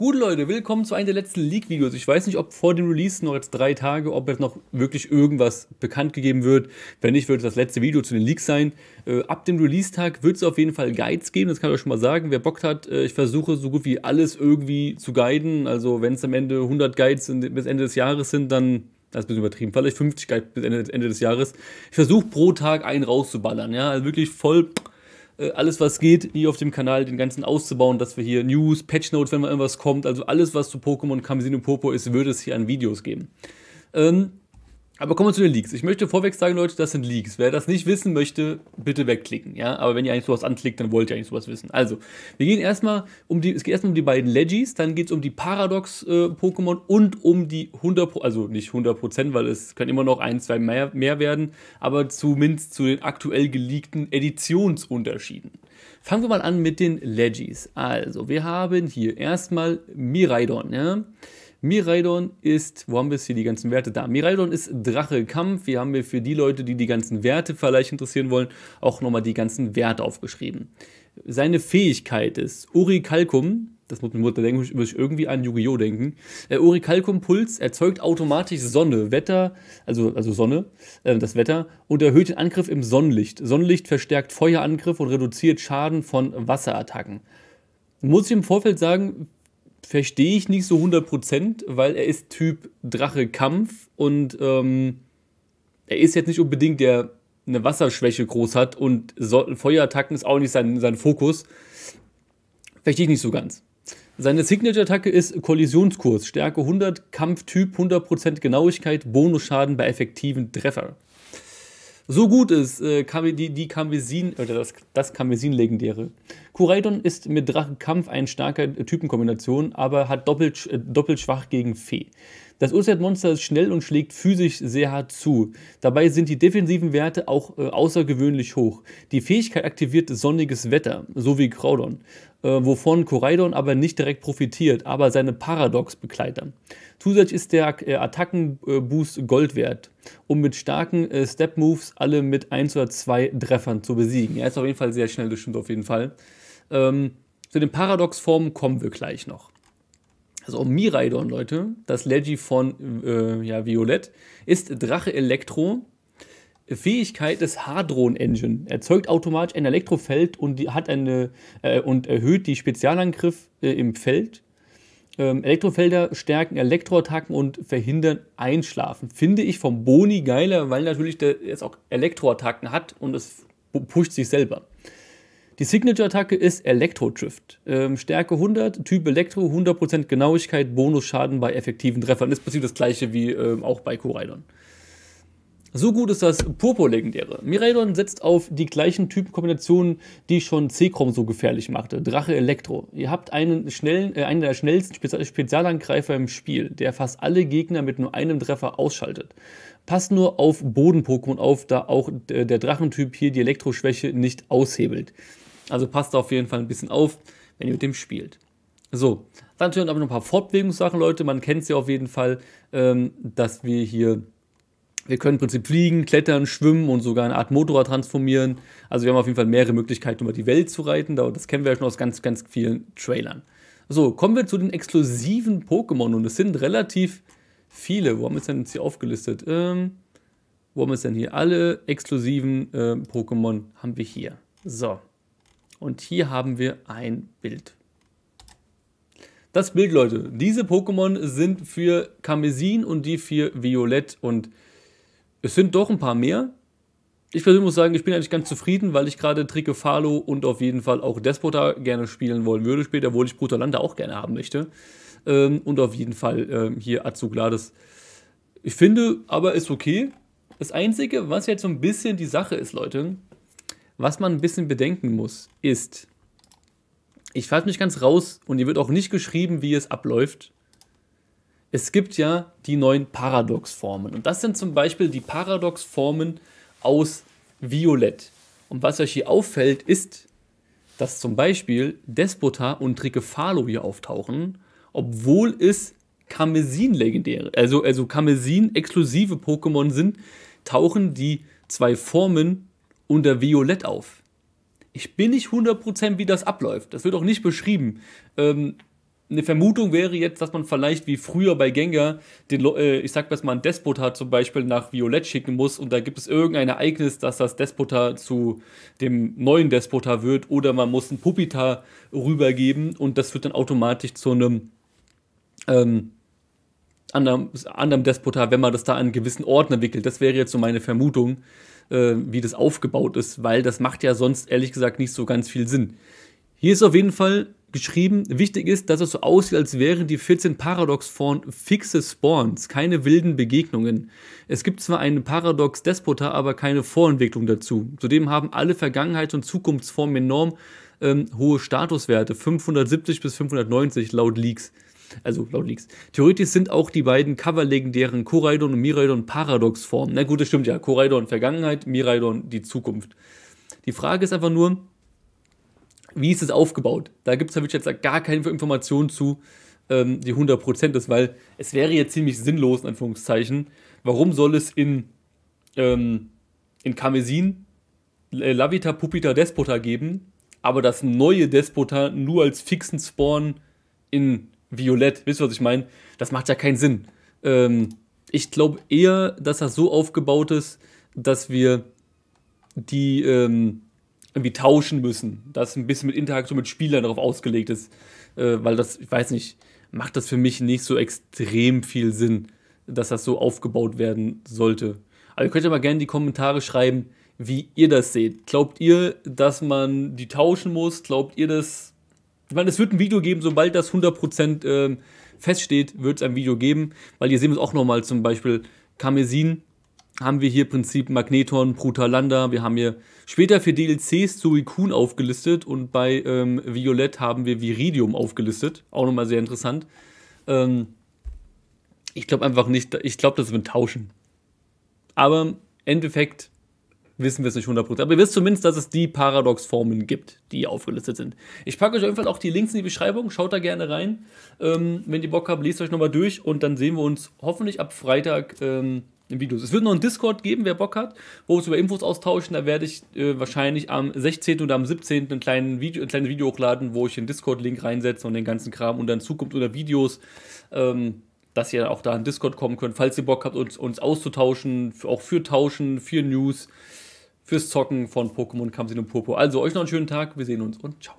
Gut, Leute, willkommen zu einem der letzten Leak-Videos. Ich weiß nicht, ob vor dem Release noch jetzt drei Tage, ob jetzt noch wirklich irgendwas bekannt gegeben wird. Wenn nicht, wird das letzte Video zu den Leaks sein. Äh, ab dem Release-Tag wird es auf jeden Fall Guides geben, das kann ich euch schon mal sagen. Wer Bock hat, äh, ich versuche so gut wie alles irgendwie zu guiden. Also wenn es am Ende 100 Guides sind, bis Ende des Jahres sind, dann das ist ein bisschen übertrieben, vielleicht 50 Guides bis Ende, Ende des Jahres. Ich versuche pro Tag einen rauszuballern, ja, also wirklich voll äh, alles was geht, hier auf dem Kanal den ganzen auszubauen, dass wir hier News, Patchnote, wenn mal irgendwas kommt, also alles was zu Pokémon Kamezino Popo ist, würde es hier an Videos geben. Ähm, aber kommen wir zu den Leaks. Ich möchte vorweg sagen, Leute, das sind Leaks. Wer das nicht wissen möchte, bitte wegklicken, ja? Aber wenn ihr eigentlich sowas anklickt, dann wollt ihr eigentlich sowas wissen. Also, wir gehen erstmal um die, es geht erstmal um die beiden Legis, dann geht es um die Paradox-Pokémon äh, und um die 100%, also nicht 100%, weil es können immer noch ein, zwei mehr, mehr werden, aber zumindest zu den aktuell geleakten Editionsunterschieden. Fangen wir mal an mit den Legis. Also, wir haben hier erstmal Miraidon, ja? Miraidon ist, wo haben wir es hier, die ganzen Werte da? Miraidon ist Drache Kampf. Hier haben wir für die Leute, die die ganzen Werte vielleicht interessieren wollen, auch nochmal die ganzen Werte aufgeschrieben. Seine Fähigkeit ist Urikalkum, das muss man denken, muss ich irgendwie an Yu-Gi-Oh! denken. Äh, Oricalcum Puls erzeugt automatisch Sonne, Wetter, also, also Sonne, äh, das Wetter, und erhöht den Angriff im Sonnenlicht. Sonnenlicht verstärkt Feuerangriff und reduziert Schaden von Wasserattacken. Muss ich im Vorfeld sagen, verstehe ich nicht so 100%, weil er ist Typ Drache-Kampf und ähm, er ist jetzt nicht unbedingt der eine Wasserschwäche groß hat und so, Feuerattacken ist auch nicht sein, sein Fokus. Verstehe ich nicht so ganz. Seine Signature-Attacke ist Kollisionskurs, Stärke 100, Kampftyp 100% Genauigkeit, Bonusschaden bei effektiven Treffer. So gut ist äh, die, die Kamesin, oder das, das Kamesin-Legendäre. Koraidon ist mit Drachenkampf ein starker Typenkombination, aber hat doppelt, äh, doppelt schwach gegen Fee. Das ursat monster ist schnell und schlägt physisch sehr hart zu. Dabei sind die defensiven Werte auch äh, außergewöhnlich hoch. Die Fähigkeit aktiviert sonniges Wetter, so wie Kraudon, äh, wovon Koraidon aber nicht direkt profitiert, aber seine Paradox-Begleiter. Zusätzlich ist der äh, Attackenboost Gold wert, um mit starken äh, Step-Moves alle mit 1 oder 2 Treffern zu besiegen. Er ist auf jeden Fall sehr schnell, das stimmt auf jeden Fall. Ähm, zu den Paradoxformen kommen wir gleich noch. Also um Miraidon, Leute, das Legi von äh, ja, Violett, ist Drache Elektro. Fähigkeit des Hadron Engine erzeugt automatisch ein Elektrofeld und die, hat eine äh, und erhöht die Spezialangriff äh, im Feld. Ähm, Elektrofelder stärken Elektroattacken und verhindern Einschlafen. Finde ich vom Boni geiler, weil natürlich der jetzt auch Elektroattacken hat und es pusht sich selber. Die Signature-Attacke ist Elektro-Drift. Ähm, Stärke 100, Typ Elektro, 100% Genauigkeit, Bonusschaden bei effektiven Treffern. Ist prinzip das gleiche wie ähm, auch bei Koraidon. So gut ist das Purpur-Legendäre. Miraidon setzt auf die gleichen Typenkombinationen, die schon Zekrom so gefährlich machte. Drache Elektro. Ihr habt einen, schnellen, äh, einen der schnellsten Spezial Spezialangreifer im Spiel, der fast alle Gegner mit nur einem Treffer ausschaltet. Passt nur auf Boden-Pokémon auf, da auch der Drachentyp hier die Elektroschwäche nicht aushebelt. Also passt auf jeden Fall ein bisschen auf, wenn ihr mit dem spielt. So, dann natürlich aber noch ein paar Fortbewegungssachen, Leute. Man kennt sie ja auf jeden Fall, ähm, dass wir hier, wir können im Prinzip fliegen, klettern, schwimmen und sogar eine Art Motorrad transformieren. Also wir haben auf jeden Fall mehrere Möglichkeiten, über die Welt zu reiten. Das kennen wir ja schon aus ganz, ganz vielen Trailern. So, kommen wir zu den exklusiven Pokémon und es sind relativ viele. Wo haben wir es denn jetzt hier aufgelistet? Ähm, wo haben wir es denn hier? Alle exklusiven äh, Pokémon haben wir hier. So. Und hier haben wir ein Bild. Das Bild, Leute. Diese Pokémon sind für Karmesin und die für Violett. Und es sind doch ein paar mehr. Ich persönlich muss sagen, ich bin eigentlich ganz zufrieden, weil ich gerade Trikefalo und auf jeden Fall auch Despota gerne spielen wollen würde später, obwohl ich Brutalanda auch gerne haben möchte. Ähm, und auf jeden Fall ähm, hier Azuglades. Ich finde, aber ist okay. Das Einzige, was jetzt so ein bisschen die Sache ist, Leute, was man ein bisschen bedenken muss, ist, ich fasse mich ganz raus und hier wird auch nicht geschrieben, wie es abläuft. Es gibt ja die neuen Paradoxformen. Und das sind zum Beispiel die Paradoxformen aus Violett. Und was euch hier auffällt, ist, dass zum Beispiel Despota und Trikefalo hier auftauchen, obwohl es Kamesin-legendäre, also, also Kamesin-exklusive Pokémon sind, tauchen die zwei Formen unter Violett auf. Ich bin nicht 100% wie das abläuft. Das wird auch nicht beschrieben. Ähm, eine Vermutung wäre jetzt, dass man vielleicht wie früher bei Gengar den, äh, ich sag mal, ein Despotar zum Beispiel nach Violett schicken muss und da gibt es irgendein Ereignis, dass das Despotar zu dem neuen Despotar wird oder man muss ein Pupita rübergeben und das wird dann automatisch zu einem ähm, anderem, anderem Despota, wenn man das da an gewissen Ordner wickelt. Das wäre jetzt so meine Vermutung, äh, wie das aufgebaut ist, weil das macht ja sonst ehrlich gesagt nicht so ganz viel Sinn. Hier ist auf jeden Fall geschrieben, wichtig ist, dass es so aussieht, als wären die 14 Paradox-Formen fixe Spawns, keine wilden Begegnungen. Es gibt zwar einen paradox despotar aber keine Vorentwicklung dazu. Zudem haben alle Vergangenheits- und Zukunftsformen enorm ähm, hohe Statuswerte, 570 bis 590 laut Leaks. Also laut Leaks. Theoretisch sind auch die beiden Cover-legendären Koraidon und Miraidon Paradox-Formen. Na gut, das stimmt ja. Koraidon Vergangenheit, Miraidon die Zukunft. Die Frage ist einfach nur, wie ist es aufgebaut? Da gibt es natürlich jetzt gar keine Informationen zu, ähm, die 100% ist, weil es wäre jetzt ziemlich sinnlos, in Anführungszeichen. Warum soll es in, ähm, in Kamesin äh, Lavita Pupita Despota geben, aber das neue Despota nur als fixen Spawn in violett. Wisst ihr, was ich meine? Das macht ja keinen Sinn. Ähm, ich glaube eher, dass das so aufgebaut ist, dass wir die ähm, irgendwie tauschen müssen. Dass ein bisschen mit Interaktion mit Spielern darauf ausgelegt ist. Äh, weil das, ich weiß nicht, macht das für mich nicht so extrem viel Sinn, dass das so aufgebaut werden sollte. Aber ihr könnt ja mal gerne in die Kommentare schreiben, wie ihr das seht. Glaubt ihr, dass man die tauschen muss? Glaubt ihr, dass ich meine, es wird ein Video geben, sobald das 100% äh, feststeht, wird es ein Video geben. Weil hier sehen wir es auch nochmal, zum Beispiel Kamesin haben wir hier im Prinzip Magneton, Brutalanda, wir haben hier später für DLCs Suicune aufgelistet und bei ähm, Violett haben wir Viridium aufgelistet. Auch nochmal sehr interessant. Ähm, ich glaube einfach nicht, ich glaube, das wird tauschen. Aber Endeffekt wissen wir es nicht 100%. Aber ihr wisst zumindest, dass es die Paradox-Formen gibt, die aufgelistet sind. Ich packe euch auf jeden Fall auch die Links in die Beschreibung. Schaut da gerne rein. Ähm, wenn ihr Bock habt, lest euch nochmal durch und dann sehen wir uns hoffentlich ab Freitag ähm, im Videos. Es wird noch einen Discord geben, wer Bock hat, wo wir uns über Infos austauschen. Da werde ich äh, wahrscheinlich am 16. oder am 17. ein kleines Video, ein kleines Video hochladen, wo ich den Discord-Link reinsetze und den ganzen Kram und dann Zukunft oder Videos. Ähm, dass ihr auch da in Discord kommen könnt, falls ihr Bock habt, uns, uns auszutauschen, auch für Tauschen, für News fürs Zocken von Pokémon Kamsin und Popo. Also euch noch einen schönen Tag, wir sehen uns und ciao.